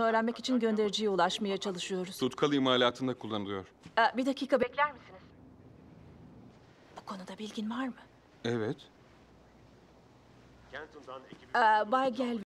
öğrenmek için göndericiye ulaşmaya çalışıyoruz. Tutkal imalatında kullanılıyor. Ee, bir dakika bekler misiniz? Bu konuda bilgin var mı? Evet. Ee, Bay Gel